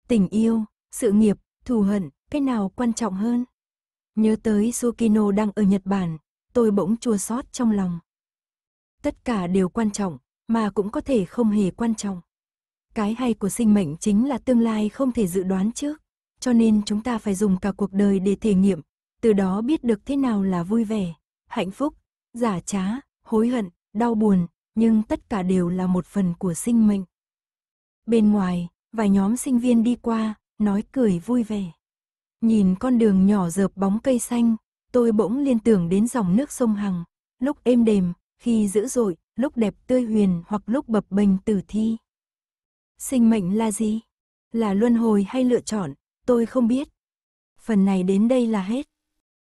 Tình yêu, sự nghiệp, thù hận, cái nào quan trọng hơn? Nhớ tới Sukino đang ở Nhật Bản, tôi bỗng chua xót trong lòng. Tất cả đều quan trọng, mà cũng có thể không hề quan trọng. Cái hay của sinh mệnh chính là tương lai không thể dự đoán trước, cho nên chúng ta phải dùng cả cuộc đời để thể nghiệm, từ đó biết được thế nào là vui vẻ, hạnh phúc, giả trá, hối hận, đau buồn, nhưng tất cả đều là một phần của sinh mệnh. Bên ngoài, vài nhóm sinh viên đi qua, nói cười vui vẻ. Nhìn con đường nhỏ dợp bóng cây xanh, tôi bỗng liên tưởng đến dòng nước sông Hằng, lúc êm đềm, khi dữ dội, lúc đẹp tươi huyền hoặc lúc bập bềnh tử thi. Sinh mệnh là gì? Là luân hồi hay lựa chọn? Tôi không biết. Phần này đến đây là hết.